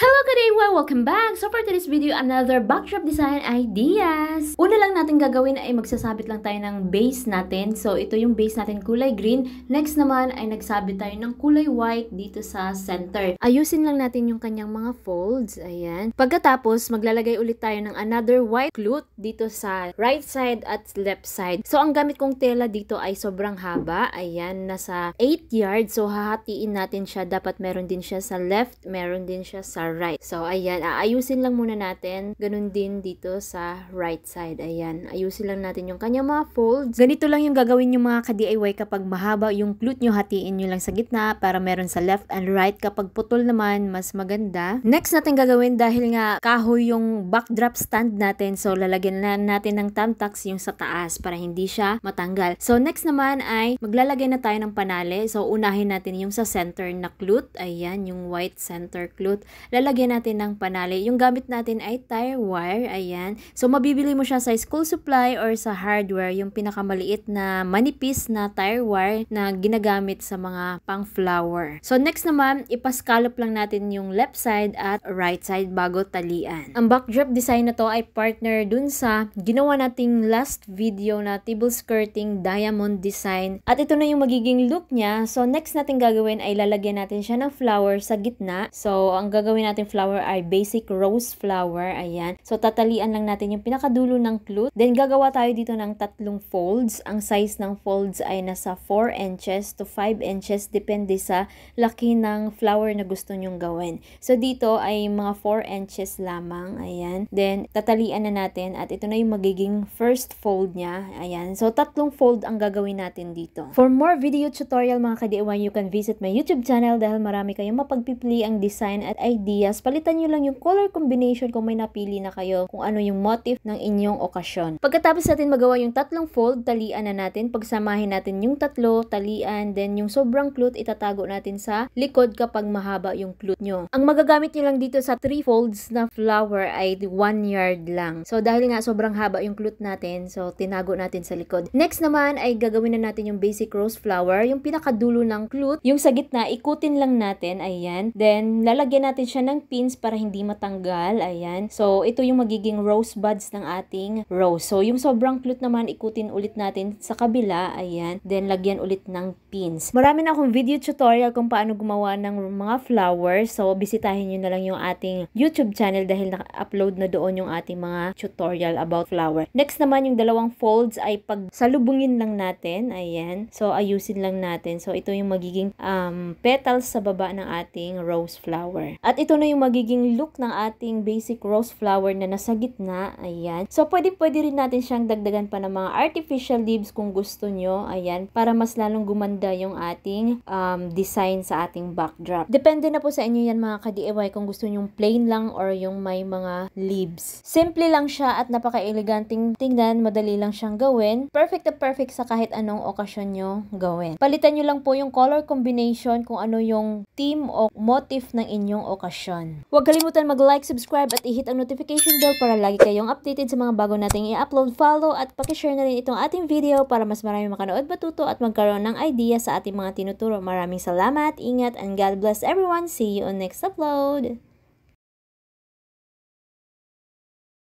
Hello Kadewa! Welcome back! So for today's video, another backdrop design ideas! Una lang natin gagawin ay magsasabit lang tayo ng base natin. So ito yung base natin kulay green. Next naman ay nagsabit tayo ng kulay white dito sa center. Ayusin lang natin yung kanyang mga folds. Ayan. Pagkatapos, maglalagay ulit tayo ng another white glue dito sa right side at left side. So ang gamit kong tela dito ay sobrang haba. Ayan, nasa 8 yards. So hahatiin natin siya. Dapat meron din siya sa left, meron din siya sa right. So, ayan. Aayusin lang muna natin. Ganun din dito sa right side. Ayan. Ayusin lang natin yung kanyang mga folds. Ganito lang yung gagawin yung mga ka-DIY kapag mahaba yung glute nyo. Hatiin nyo lang sa gitna para meron sa left and right. Kapag putol naman, mas maganda. Next natin gagawin dahil nga kahoy yung backdrop stand natin. So, lalagyan na natin ng thumbtacks yung sa taas para hindi siya matanggal. So, next naman ay maglalagay na tayo ng panali. So, unahin natin yung sa center na glute. Ayan, yung white center glute lalagyan natin ng panali. Yung gamit natin ay tire wire, ayan. So, mabibili mo siya sa school supply or sa hardware, yung pinakamaliit na manipis na tire wire na ginagamit sa mga pang flower. So, next naman, ipascallop lang natin yung left side at right side bago talian. Ang backdrop design na to ay partner dun sa ginawa nating last video na table skirting diamond design. At ito na yung magiging look niya. So, next natin gagawin ay lalagyan natin siya ng flower sa gitna. So, ang gagawin natin natin flower ay basic rose flower. Ayan. So, tatalian lang natin yung pinakadulo ng cloth. Then, gagawa tayo dito ng tatlong folds. Ang size ng folds ay nasa 4 inches to 5 inches. Depende sa laki ng flower na gusto nyong gawin. So, dito ay mga 4 inches lamang. Ayan. Then, tatalian na natin at ito na yung magiging first fold niya. Ayan. So, tatlong fold ang gagawin natin dito. For more video tutorial mga ka-DIY, you can visit my YouTube channel dahil marami kayong mapagpipli ang design at idea ideas, palitan nyo lang yung color combination kung may napili na kayo kung ano yung motif ng inyong okasyon. Pagkatapos natin magawa yung tatlong fold, talian na natin. Pagsamahin natin yung tatlo, talian, then yung sobrang cloth itatago natin sa likod kapag mahaba yung cloth nyo. Ang magagamit nyo lang dito sa 3 folds na flower ay 1 yard lang. So dahil nga sobrang haba yung cloth natin, so tinago natin sa likod. Next naman ay gagawin na natin yung basic rose flower, yung pinakadulo ng cloth, yung sa gitna ikutin lang natin, ayan. Then lalagyan natin siya ng pins para hindi matanggal. Ayan. So, ito yung magiging rose buds ng ating rose. So, yung sobrang cute naman, ikutin ulit natin sa kabila. Ayan. Then, lagyan ulit ng pins. Marami na akong video tutorial kung paano gumawa ng mga flowers. So, bisitahin nyo na lang yung ating YouTube channel dahil naka-upload na doon yung ating mga tutorial about flower. Next naman, yung dalawang folds ay pagsalubungin lang natin. Ayan. So, ayusin lang natin. So, ito yung magiging um, petals sa baba ng ating rose flower. At ito ito na yung magiging look ng ating basic rose flower na nasa gitna. Ayan. So, pwede-pwede rin natin siyang dagdagan pa ng mga artificial leaves kung gusto nyo. Ayan. Para mas lalong gumanda yung ating um, design sa ating backdrop. Depende na po sa inyo yan mga ka-DIY kung gusto yung plain lang or yung may mga leaves. Simple lang siya at napaka-eleganting tingnan. Madali lang siyang gawin. Perfect na perfect sa kahit anong okasyon nyo gawin. Palitan nyo lang po yung color combination kung ano yung theme o motif ng inyong okasyon action. Huwag kalimutan mag-like, subscribe at i-hit ang notification bell para lagi kayong updated sa mga bago nating i-upload, follow at pakishare na rin itong ating video para mas marami makanood, matuto at magkaroon ng idea sa ating mga tinuturo. Maraming salamat, ingat and God bless everyone. See you on next upload!